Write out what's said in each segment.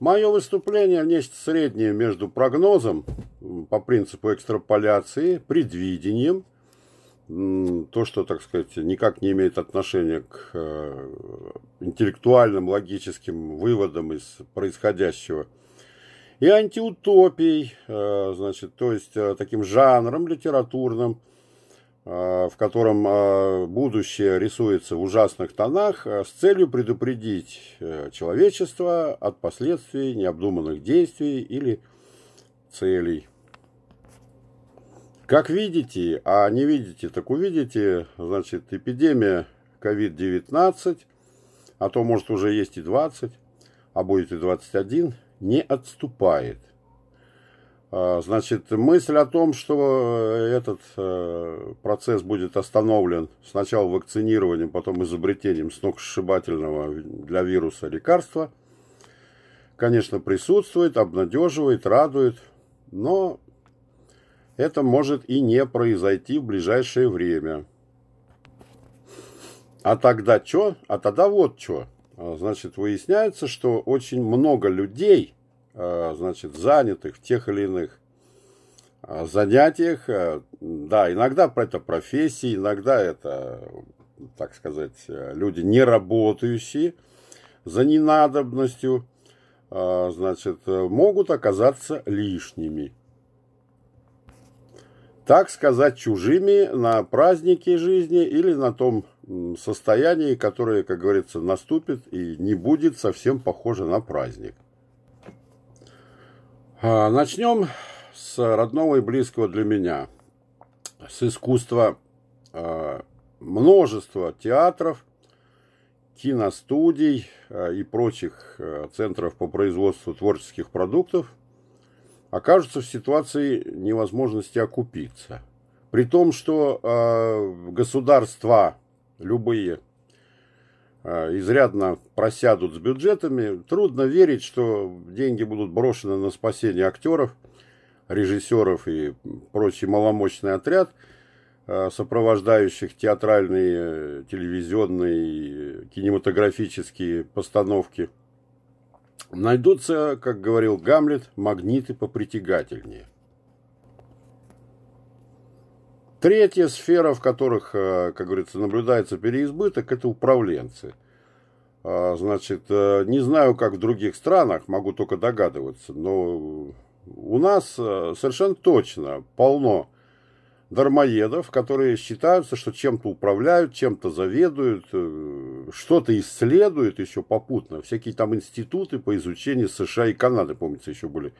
Мое выступление нечто среднее между прогнозом по принципу экстраполяции, предвидением, то, что, так сказать, никак не имеет отношения к э, интеллектуальным, логическим выводам из происходящего, и антиутопией, э, значит, то есть э, таким жанром литературным – Э, в котором э, будущее рисуется в ужасных тонах, э, с целью предупредить человечество от последствий необдуманных действий или целей. Как видите, а не видите, так увидите, значит, эпидемия COVID-19, а то, может, уже есть и 20, а будет и 21, не отступает – а, значит, мысль о том, что э, этот э, процесс будет остановлен сначала вакцинированием, потом изобретением сногсшибательного для вируса лекарства, конечно, присутствует, обнадеживает, радует, но это может и не произойти в ближайшее время. А тогда что? А тогда вот что. А, значит, выясняется, что очень много людей – Э, значит, занятых в тех или иных э, занятиях. Э, да, иногда это профессии, иногда это, так сказать, люди не работающие за ненадобностью, значит, могут оказаться лишними. Так сказать, чужими на празднике жизни или на том состоянии, которое, как говорится, наступит и не будет совсем похоже на праздник. А, начнем с родного и близкого для меня, с искусства а, множества театров, киностудий а, и прочих центров по производству творческих продуктов окажутся в ситуации невозможности окупиться. При том, что государства любые Э, изрядно просядут с бюджетами. Трудно верить, что деньги будут брошены на спасение актеров, режиссеров и прочий маломощный отряд, э, сопровождающих театральные, телевизионные, кинематографические постановки. Найдутся, как говорил Гамлет, магниты попритягательнее – Третья сфера, в которых, э, как говорится, наблюдается переизбыток, это управленцы. А, значит, э, не знаю, как в других странах, могу только догадываться, но у нас э, совершенно точно полно дармоедов, которые считаются, что чем-то управляют, чем-то заведуют, что-то исследуют еще попутно. Всякие там институты по изучению США и Канады, помнится, еще были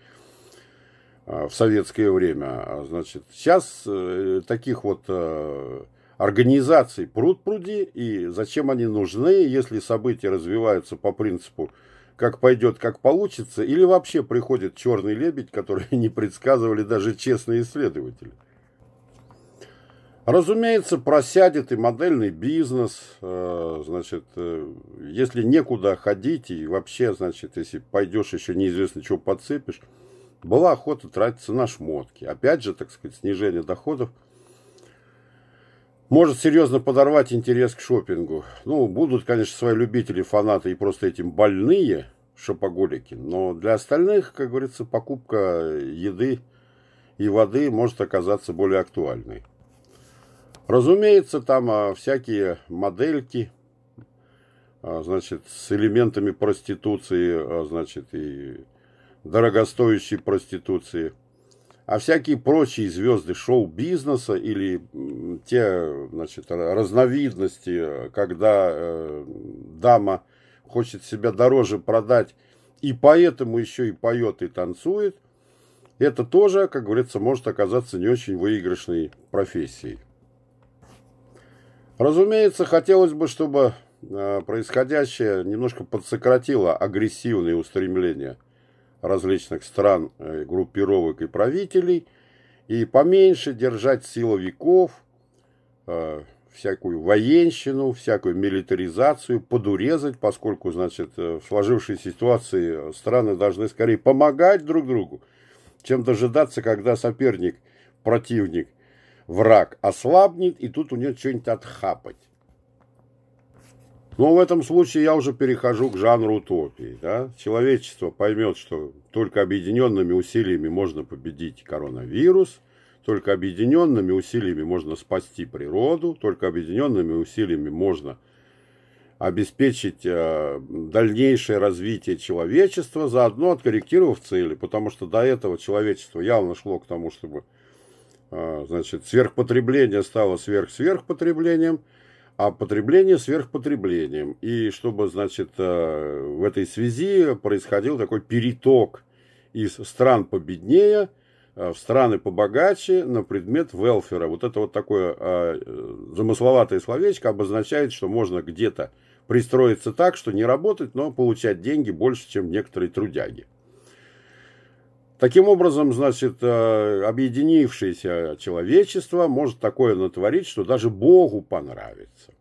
Э, в советское время. А, значит, сейчас э, таких вот э, организаций пруд пруди, и зачем они нужны, если события развиваются по принципу как пойдет, как получится, или вообще приходит черный лебедь, который не предсказывали даже честные исследователи. Разумеется, просядет и модельный бизнес, значит, если некуда ходить, и вообще, значит, если пойдешь, еще неизвестно, чего подцепишь, была охота тратиться на шмотки. Опять же, так сказать, снижение доходов может серьезно подорвать интерес к шопингу. Ну, будут, конечно, свои любители, фанаты и просто этим больные шопоголики, но для остальных, как говорится, покупка еды и воды может оказаться более актуальной. Разумеется, там а, всякие модельки, а, значит, с элементами проституции, а, значит, и дорогостоящей проституции, а всякие прочие звезды шоу-бизнеса или те значит, разновидности, когда э, дама хочет себя дороже продать и поэтому еще и поет и танцует, это тоже, как говорится, может оказаться не очень выигрышной профессией. Разумеется, хотелось бы, чтобы э, происходящее немножко подсократило агрессивные устремления – различных стран, э, группировок и правителей, и поменьше держать силовиков, э, всякую военщину, всякую милитаризацию, подурезать, поскольку, значит, э, в сложившейся ситуации страны должны скорее помогать друг другу, чем дожидаться, когда соперник, противник, враг ослабнет, и тут у него что-нибудь отхапать. Но ну, в этом случае я уже перехожу к жанру утопии. Да? Человечество поймет, что только объединенными усилиями можно победить коронавирус, только объединенными усилиями можно спасти природу, только объединенными усилиями можно обеспечить э, дальнейшее развитие человечества, заодно откорректировав цели, потому что до этого человечество явно шло к тому, чтобы э, значит, сверхпотребление стало сверхсверхпотреблением, сверхпотреблением а потребление сверхпотреблением. И чтобы, значит, э, в этой связи происходил такой переток из стран победнее э, в страны побогаче на предмет велфера. Вот это вот такое э, замысловатое словечко обозначает, что можно где-то пристроиться так, что не работать, но получать деньги больше, чем некоторые трудяги. Таким образом, значит, э, объединившееся человечество может такое натворить, что даже Богу понравится.